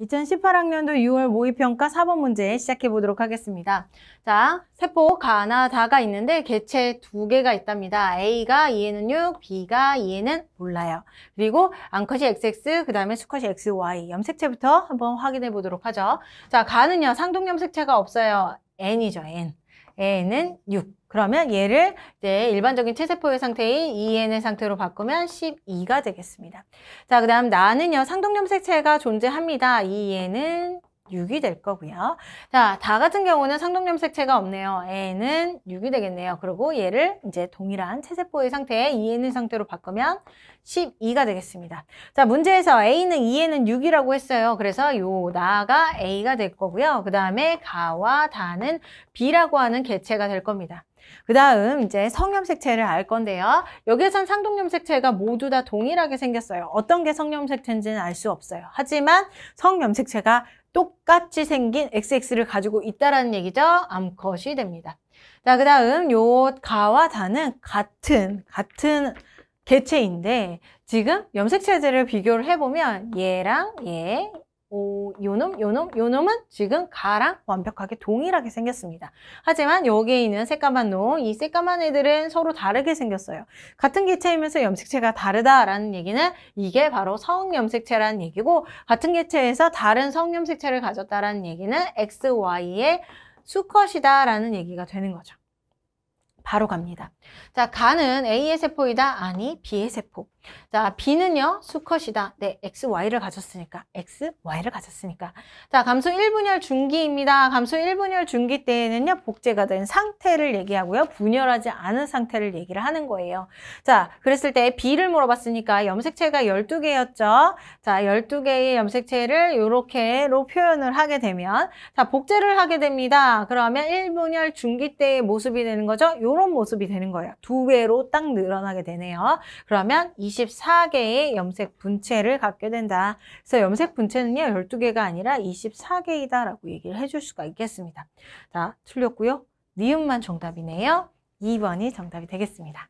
2018학년도 6월 모의평가 4번 문제 시작해 보도록 하겠습니다. 자, 세포 가나다가 있는데 개체 두 개가 있답니다. A가 2에는 6, B가 2에는 몰라요. 그리고 암컷이 XX, 그 다음에 수컷이 XY, 염색체부터 한번 확인해 보도록 하죠. 자, 가는요, 상동염색체가 없어요. N이죠, N. A는 6. 그러면 얘를 이제 일반적인 체세포의 상태인 EN의 상태로 바꾸면 12가 되겠습니다. 자, 그 다음 나는요, 상동염색체가 존재합니다. 이 EN은 6이 될 거고요. 자, 다 같은 경우는 상동염색체가 없네요. A는 6이 되겠네요. 그리고 얘를 이제 동일한 체세포의 상태에 2N의 상태로 바꾸면 12가 되겠습니다. 자, 문제에서 A는 2N은 6이라고 했어요. 그래서 요 나가 A가 될 거고요. 그 다음에 가와 다는 B라고 하는 개체가 될 겁니다. 그 다음 이제 성염색체를 알 건데요. 여기에선 상동염색체가 모두 다 동일하게 생겼어요. 어떤 게 성염색체인지는 알 수 없어요. 하지만 성염색체가 똑같이 생긴 XX를 가지고 있다라는 얘기죠. 암컷이 됩니다. 자, 그 다음 요 가와 다는 같은, 같은 개체인데 지금 염색체들을 비교를 해보면 얘랑 얘, 오, 요놈, 요놈, 요놈은 지금 가랑 완벽하게 동일하게 생겼습니다. 하지만 여기에 있는 새까만 놈, 이 새까만 애들은 서로 다르게 생겼어요. 같은 개체이면서 염색체가 다르다라는 얘기는 이게 바로 성염색체라는 얘기고 같은 개체에서 다른 성염색체를 가졌다라는 얘기는 XY의 수컷이다라는 얘기가 되는 거죠. 바로 갑니다. 자, 간은 A의 세포이다? 아니, B의 세포. 자, B는요, 수컷이다. 네, XY를 가졌으니까. XY를 가졌으니까. 자, 감소 1분열 중기입니다. 감소 1분열 중기 때에는요, 복제가 된 상태를 얘기하고요. 분열하지 않은 상태를 얘기를 하는 거예요. 자, 그랬을 때 B를 물어봤으니까 염색체가 12개였죠. 자, 12개의 염색체를 이렇게로 표현을 하게 되면, 자, 복제를 하게 됩니다. 그러면 1분열 중기 때의 모습이 되는 거죠. 이런 모습이 되는 거예요. 두 배로 딱 늘어나게 되네요. 그러면 24개의 염색 분체를 갖게 된다. 그래서 염색 분체는요. 12개가 아니라 24개이다라고 얘기를 해줄 수가 있겠습니다. 자, 틀렸고요. 니은만 정답이네요. 2번이 정답이 되겠습니다.